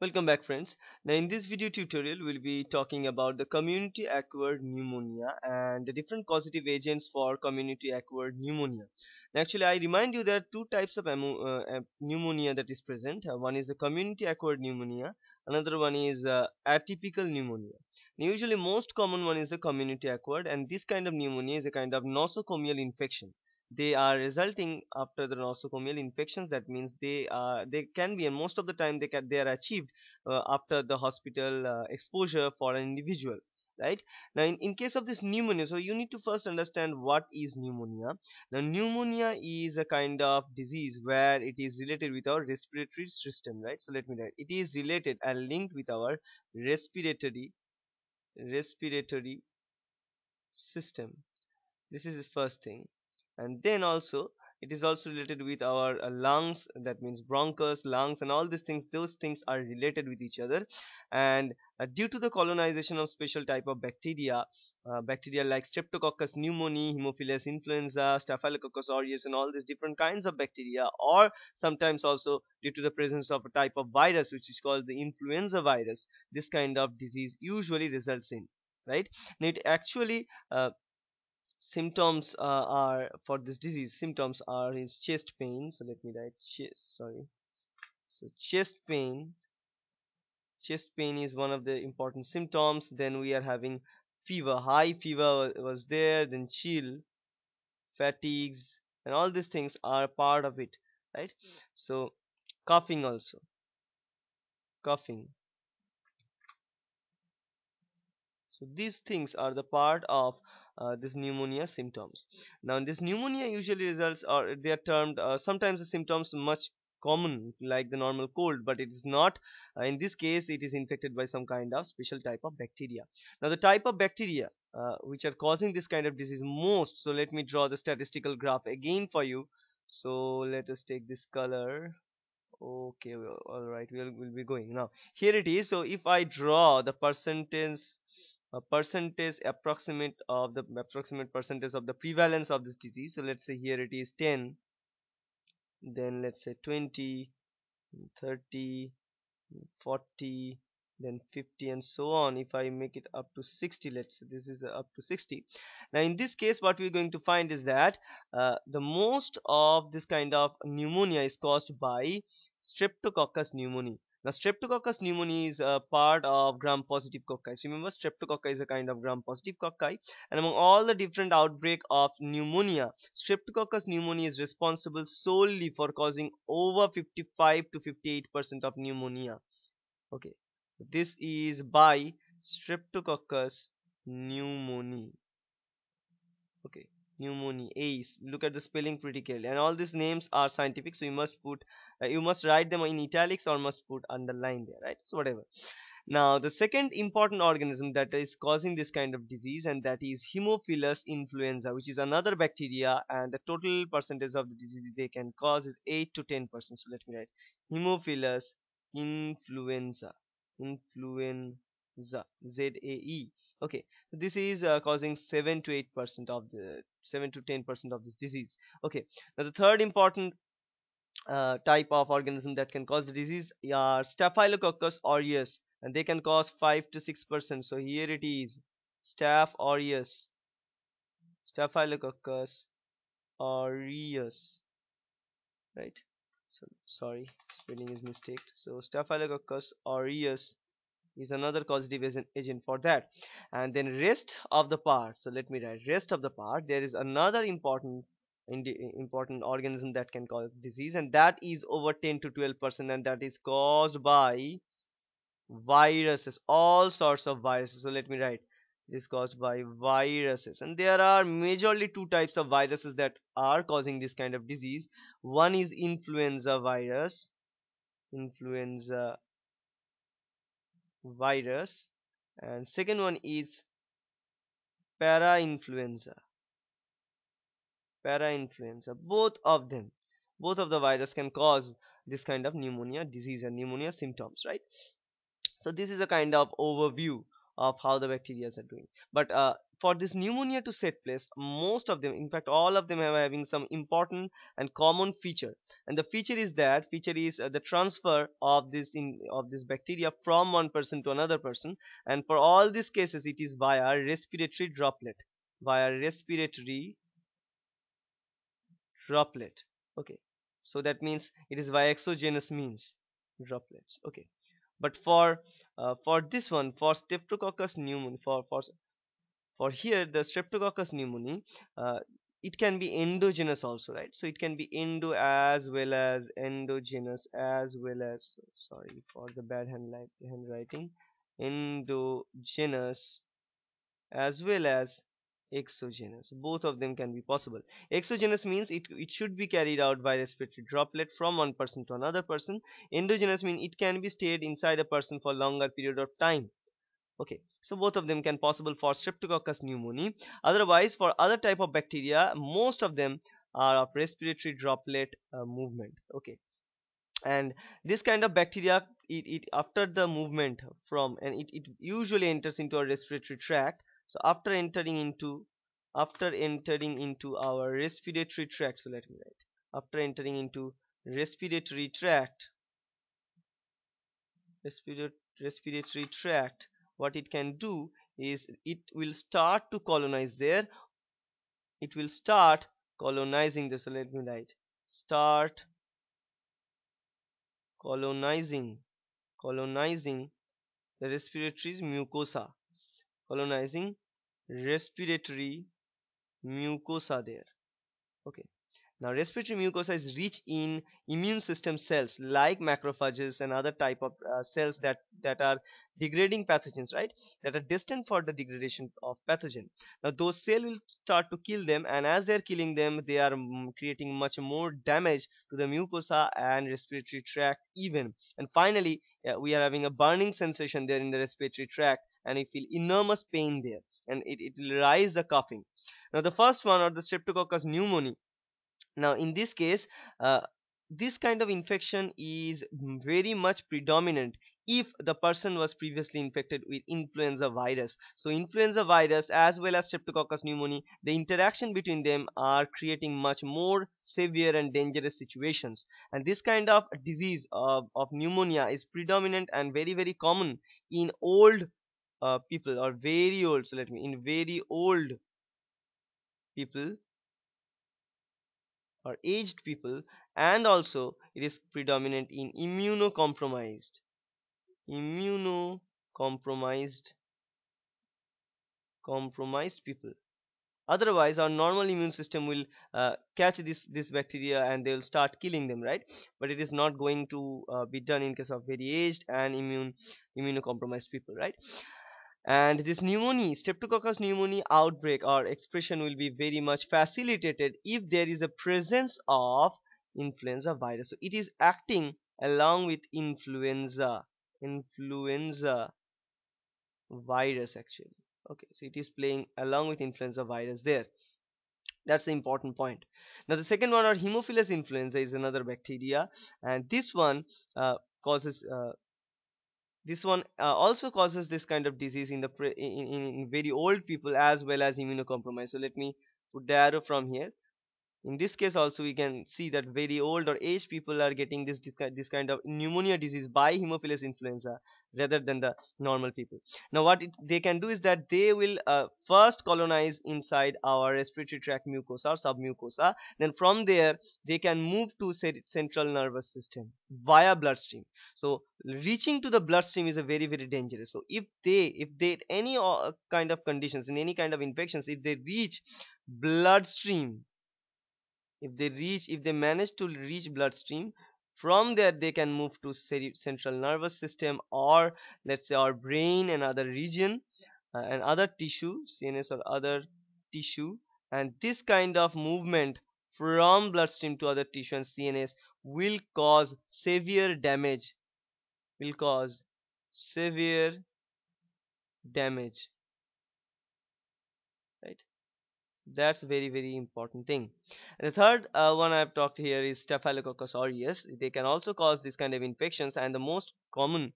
Welcome back friends. Now in this video tutorial we'll be talking about the community acquired pneumonia and the different causative agents for community acquired pneumonia. Now actually I remind you there are two types of uh, pneumonia that is present. Uh, one is the community acquired pneumonia, another one is uh, atypical pneumonia. Now usually most common one is the community acquired and this kind of pneumonia is a kind of nosocomial infection they are resulting after the nosocomial infections that means they are they can be and most of the time they can they are achieved uh, after the hospital uh, exposure for an individual right now in, in case of this pneumonia so you need to first understand what is pneumonia now pneumonia is a kind of disease where it is related with our respiratory system right so let me write it is related and linked with our respiratory respiratory system this is the first thing and then also it is also related with our uh, lungs that means bronchus lungs and all these things those things are related with each other and uh, due to the colonization of special type of bacteria uh, bacteria like streptococcus pneumoniae haemophilus influenza staphylococcus aureus and all these different kinds of bacteria or sometimes also due to the presence of a type of virus which is called the influenza virus this kind of disease usually results in right and it actually uh, symptoms uh, are for this disease symptoms are his chest pain so let me write chest sorry so chest pain chest pain is one of the important symptoms then we are having fever high fever was there then chill fatigues and all these things are part of it right hmm. so coughing also coughing so these things are the part of uh, this pneumonia symptoms now this pneumonia usually results or they are termed uh, sometimes the symptoms much common like the normal cold but it is not uh, in this case it is infected by some kind of special type of bacteria now the type of bacteria uh, which are causing this kind of disease most so let me draw the statistical graph again for you so let us take this color okay well, all right we'll, we'll be going now here it is so if i draw the percentage a percentage approximate of the approximate percentage of the prevalence of this disease so let's say here it is 10 then let's say 20 30 40 then 50 and so on if I make it up to 60 let's say this is up to 60 now in this case what we're going to find is that uh, the most of this kind of pneumonia is caused by streptococcus pneumoniae now, Streptococcus pneumoniae is a part of gram-positive cocci. So remember, Streptococcus is a kind of gram-positive cocci. And among all the different outbreak of pneumonia, Streptococcus pneumoniae is responsible solely for causing over 55 to 58 percent of pneumonia. Okay, so this is by Streptococcus pneumoniae. Okay, pneumonia ace look at the spelling pretty carefully and all these names are scientific so you must put uh, you must write them in italics or must put underline there right so whatever now the second important organism that is causing this kind of disease and that is Haemophilus influenza which is another bacteria and the total percentage of the disease they can cause is 8 to 10 percent so let me write Haemophilus influenza influenza ZAE okay this is uh, causing 7 to 8 percent of the 7 to 10 percent of this disease okay now the third important uh, type of organism that can cause the disease are Staphylococcus aureus and they can cause 5 to 6 percent so here it is Staph aureus Staphylococcus aureus right so sorry spelling is mistaked. so Staphylococcus aureus is another causative agent for that and then rest of the part so let me write rest of the part there is another important important organism that can cause disease and that is over 10 to 12 percent and that is caused by viruses all sorts of viruses so let me write it is caused by viruses and there are majorly two types of viruses that are causing this kind of disease one is influenza virus influenza virus and second one is para influenza para influenza both of them both of the virus can cause this kind of pneumonia disease and pneumonia symptoms right so this is a kind of overview of how the bacteria are doing but uh, for this pneumonia to set place most of them in fact all of them have having some important and common feature and the feature is that feature is uh, the transfer of this in of this bacteria from one person to another person and for all these cases it is via respiratory droplet via respiratory droplet okay so that means it is via exogenous means droplets okay but for uh, for this one for streptococcus pneumonia for for for here the streptococcus pneumoniae uh, it can be endogenous also right so it can be endo as well as endogenous as well as sorry for the bad handwriting endogenous as well as exogenous both of them can be possible exogenous means it, it should be carried out by respiratory droplet from one person to another person endogenous means it can be stayed inside a person for longer period of time okay so both of them can possible for streptococcus pneumoniae otherwise for other type of bacteria most of them are of respiratory droplet uh, movement okay and this kind of bacteria it, it after the movement from and it, it usually enters into our respiratory tract so after entering into after entering into our respiratory tract so let me write after entering into respiratory tract respiratory respiratory tract what it can do is it will start to colonize there it will start colonizing the so let me write start colonizing colonizing the respiratory mucosa colonizing respiratory mucosa there okay now respiratory mucosa is rich in immune system cells like macrophages and other type of uh, cells that that are degrading pathogens right that are destined for the degradation of pathogen now those cell will start to kill them and as they're killing them they are mm, creating much more damage to the mucosa and respiratory tract even and finally uh, we are having a burning sensation there in the respiratory tract and you feel enormous pain there and it, it will rise the coughing now the first one or the streptococcus pneumoniae now in this case uh, this kind of infection is very much predominant if the person was previously infected with influenza virus so influenza virus as well as streptococcus pneumonia, the interaction between them are creating much more severe and dangerous situations and this kind of disease of, of pneumonia is predominant and very very common in old uh, people or very old so let me in very old people or aged people and also it is predominant in immunocompromised immunocompromised compromised people otherwise our normal immune system will uh, catch this this bacteria and they will start killing them right but it is not going to uh, be done in case of very aged and immune immunocompromised people right and this pneumonia streptococcus pneumonia outbreak or expression will be very much facilitated if there is a presence of influenza virus so it is acting along with influenza influenza virus actually okay so it is playing along with influenza virus there that's the important point now the second one or hemophilus influenza is another bacteria and this one uh, causes uh, this one uh, also causes this kind of disease in the in, in very old people as well as immunocompromised so let me put the arrow from here in this case also we can see that very old or aged people are getting this this kind of pneumonia disease by hemophilus influenza rather than the normal people now what it, they can do is that they will uh, first colonize inside our respiratory tract mucosa or submucosa then from there they can move to central nervous system via bloodstream so reaching to the bloodstream is a very very dangerous so if they if they any uh, kind of conditions in any kind of infections if they reach bloodstream if they reach if they manage to reach bloodstream from there they can move to central nervous system or let's say our brain and other region uh, and other tissue CNS or other tissue and this kind of movement from bloodstream to other tissue and CNS will cause severe damage will cause severe damage that's very very important thing and the third uh, one i've talked here is staphylococcus aureus they can also cause this kind of infections and the most common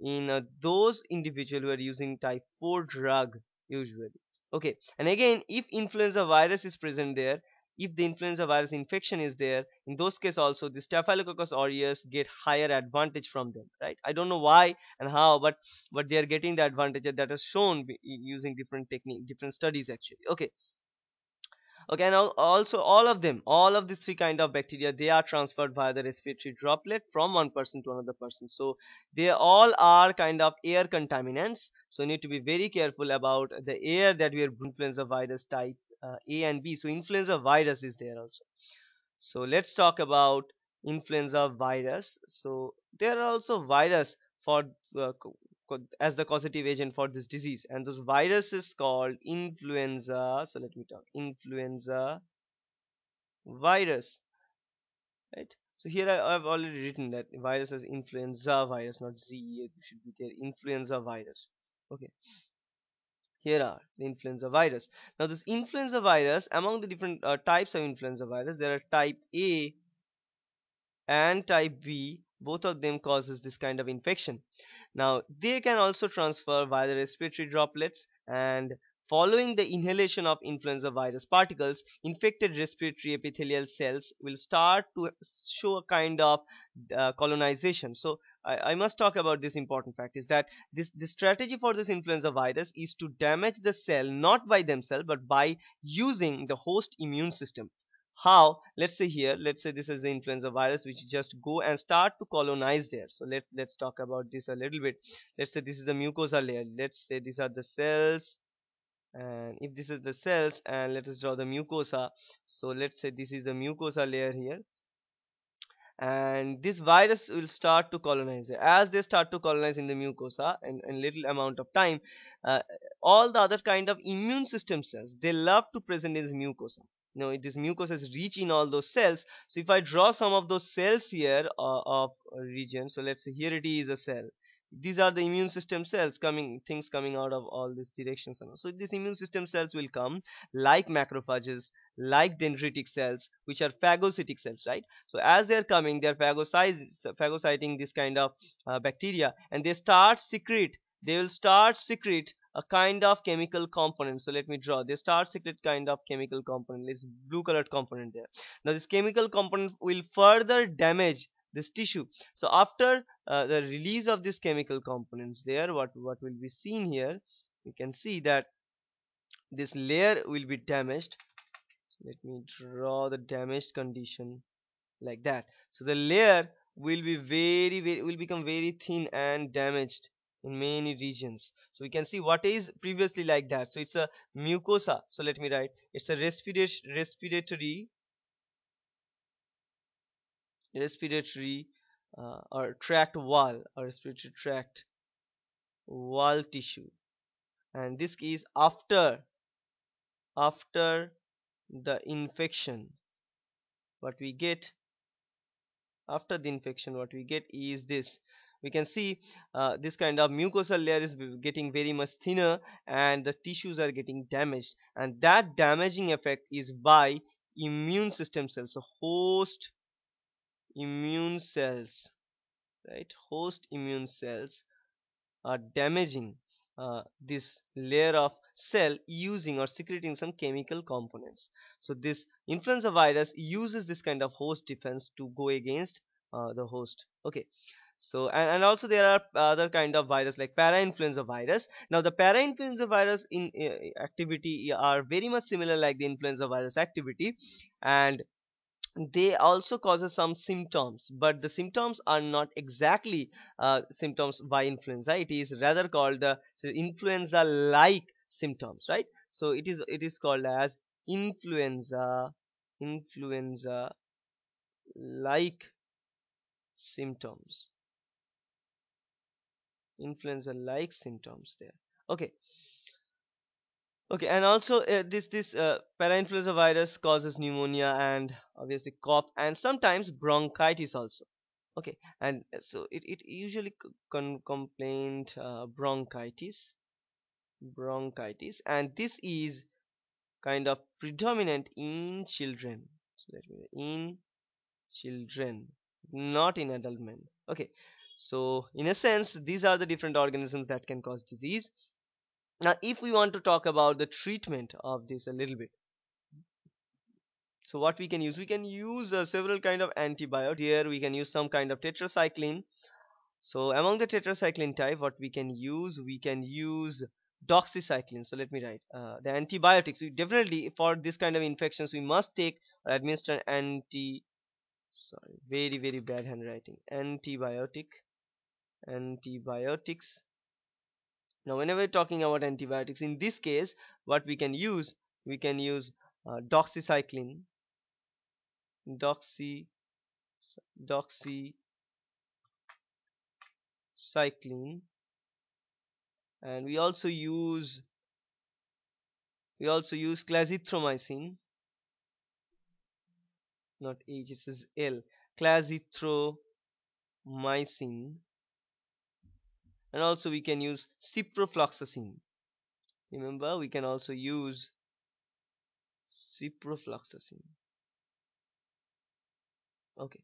in uh, those individuals who are using type 4 drug usually okay and again if influenza virus is present there if the influenza virus infection is there in those cases also the staphylococcus aureus get higher advantage from them right i don't know why and how but but they are getting the advantage that is shown using different technique different studies actually okay okay and also all of them all of these three kind of bacteria they are transferred via the respiratory droplet from one person to another person so they all are kind of air contaminants so you need to be very careful about the air that we are influenza virus type uh, a and b so influenza virus is there also so let's talk about influenza virus so there are also virus for uh, as the causative agent for this disease and this virus is called influenza so let me talk influenza virus right so here I, have already written that virus as influenza virus not z it should be there influenza virus okay here are the influenza virus now this influenza virus among the different uh, types of influenza virus there are type A and type B both of them causes this kind of infection now they can also transfer via the respiratory droplets and Following the inhalation of influenza virus particles, infected respiratory epithelial cells will start to show a kind of uh, colonization. So I, I, must talk about this important fact is that this the strategy for this influenza virus is to damage the cell not by themselves but by using the host immune system how let's say here let's say this is the influenza virus which just go and start to colonize there so let's let's talk about this a little bit let's say this is the mucosa layer let's say these are the cells and if this is the cells and let us draw the mucosa so let's say this is the mucosa layer here and this virus will start to colonize as they start to colonize in the mucosa in, in little amount of time uh, all the other kind of immune system cells they love to present in the mucosa you know this has reach in all those cells so if i draw some of those cells here uh, of region so let's say here it is a cell these are the immune system cells coming things coming out of all these directions so these immune system cells will come like macrophages like dendritic cells which are phagocytic cells right so as they're coming they're phagocyting this kind of uh, bacteria and they start secrete they will start secrete a kind of chemical component so let me draw the star secret kind of chemical component this blue colored component there now this chemical component will further damage this tissue so after uh, the release of this chemical components there what what will be seen here you can see that this layer will be damaged so let me draw the damaged condition like that so the layer will be very, very will become very thin and damaged in many regions so we can see what is previously like that so it's a mucosa so let me write it's a respiratory respiratory respiratory uh, or tract wall or respiratory tract wall tissue and this is after after the infection what we get after the infection what we get is this we can see uh, this kind of mucosal layer is getting very much thinner and the tissues are getting damaged and that damaging effect is by immune system cells so host immune cells right host immune cells are damaging uh, this layer of cell using or secreting some chemical components so this influenza virus uses this kind of host defense to go against uh, the host okay so and, and also there are other kind of virus like parainfluenza virus now the parainfluenza virus in uh, activity are very much similar like the influenza virus activity and they also causes some symptoms but the symptoms are not exactly uh, symptoms by influenza it is rather called the uh, influenza like symptoms right so it is it is called as influenza influenza like symptoms influenza like symptoms there okay okay and also uh, this this uh, parainfluenza virus causes pneumonia and obviously cough and sometimes bronchitis also okay and uh, so it, it usually con complained uh, bronchitis bronchitis and this is kind of predominant in children so let me in children not in adult men okay so in a sense these are the different organisms that can cause disease now if we want to talk about the treatment of this a little bit so what we can use we can use uh, several kind of antibiotics here we can use some kind of tetracycline so among the tetracycline type what we can use we can use doxycycline so let me write uh, the antibiotics we definitely for this kind of infections we must take or administer anti sorry very very bad handwriting antibiotic antibiotics now whenever we're talking about antibiotics in this case what we can use we can use uh, doxycycline doxy doxycycline and we also use we also use clazithromycin not H it says L clazithromycin and also we can use ciprofloxacin remember we can also use ciprofloxacin okay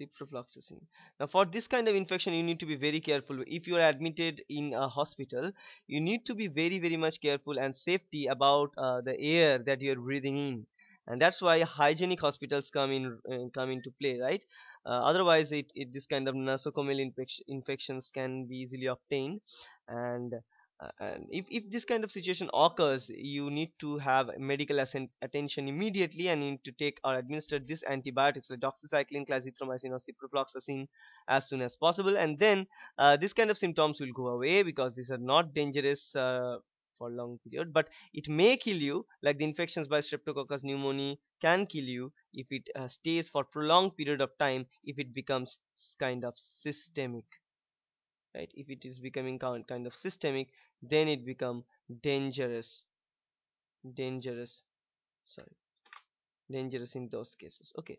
ciprofloxacin now for this kind of infection you need to be very careful if you are admitted in a hospital you need to be very very much careful and safety about uh, the air that you are breathing in and that's why hygienic hospitals come in uh, come into play right uh, otherwise it, it, this kind of nosocomial infection, infections can be easily obtained and uh, and if, if this kind of situation occurs you need to have medical attention immediately and you need to take or administer this antibiotics like doxycycline clazithromycin or ciprofloxacin as soon as possible and then uh, this kind of symptoms will go away because these are not dangerous uh, for long period but it may kill you like the infections by streptococcus pneumonia can kill you if it uh, stays for prolonged period of time if it becomes kind of systemic right if it is becoming kind of systemic then it become dangerous dangerous sorry dangerous in those cases okay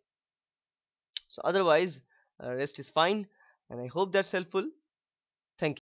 so otherwise uh, rest is fine and i hope that's helpful Thank you.